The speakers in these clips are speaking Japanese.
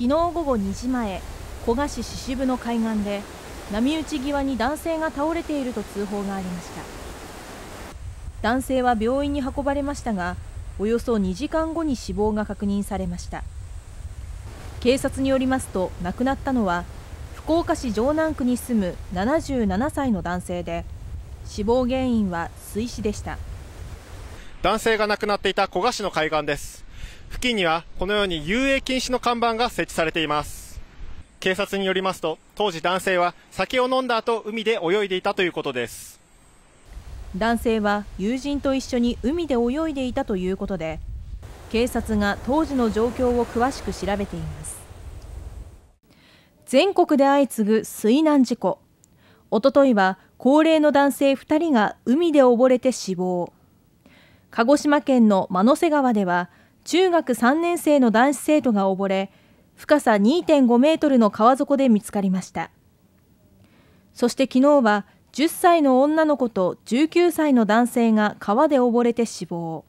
昨日午後2時前古賀市獅子部の海岸で波打ち際に男性が倒れていると通報がありました男性は病院に運ばれましたがおよそ2時間後に死亡が確認されました警察によりますと亡くなったのは福岡市城南区に住む77歳の男性で死亡原因は水死でした男性が亡くなっていた古賀市の海岸です付近にはこのように遊泳禁止の看板が設置されています警察によりますと当時男性は酒を飲んだ後海で泳いでいたということです男性は友人と一緒に海で泳いでいたということで警察が当時の状況を詳しく調べています全国で相次ぐ水難事故おとといは高齢の男性2人が海で溺れて死亡鹿児島県の万之瀬川では中学3年生の男子生徒が溺れ深さ2.5メートルの川底で見つかりましたそして昨日は10歳の女の子と19歳の男性が川で溺れて死亡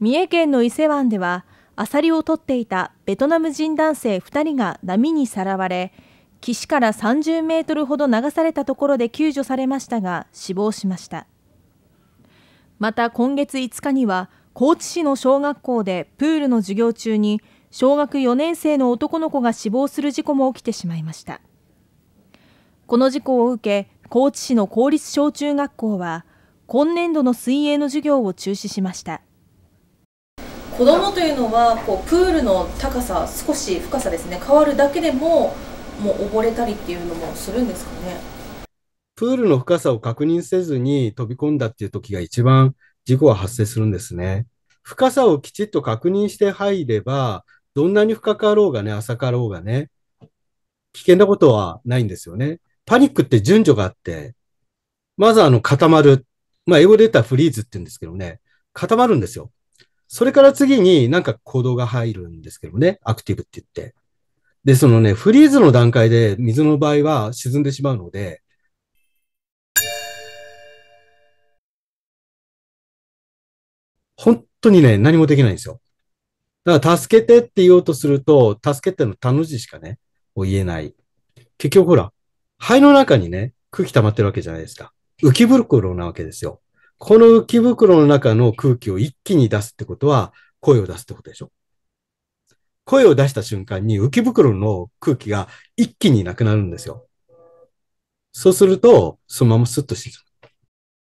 三重県の伊勢湾ではアサリを取っていたベトナム人男性2人が波にさらわれ岸から30メートルほど流されたところで救助されましたが死亡しましたまた今月5日には高知市の小学校でプールの授業中に小学4年生の男の子が死亡する事故も起きてしまいましたこの事故を受け高知市の公立小中学校は今年度の水泳の授業を中止しました子どもというのはこうプールの高さ少し深さですね変わるだけでももう溺れたりっていうのもするんですかねプールの深さを確認せずに飛び込んだっていう時が一番事故は発生するんですね。深さをきちっと確認して入れば、どんなに深かろうがね、浅かろうがね、危険なことはないんですよね。パニックって順序があって、まずあの固まる。まあ、英語で言ったらフリーズって言うんですけどね、固まるんですよ。それから次になんか行動が入るんですけどね、アクティブって言って。で、そのね、フリーズの段階で水の場合は沈んでしまうので、本当にね、何もできないんですよ。だから、助けてって言おうとすると、助けての他の字しかね、を言えない。結局ほら、肺の中にね、空気溜まってるわけじゃないですか。浮き袋なわけですよ。この浮き袋の中の空気を一気に出すってことは、声を出すってことでしょ。声を出した瞬間に浮き袋の空気が一気になくなるんですよ。そうすると、そのままスッと沈む。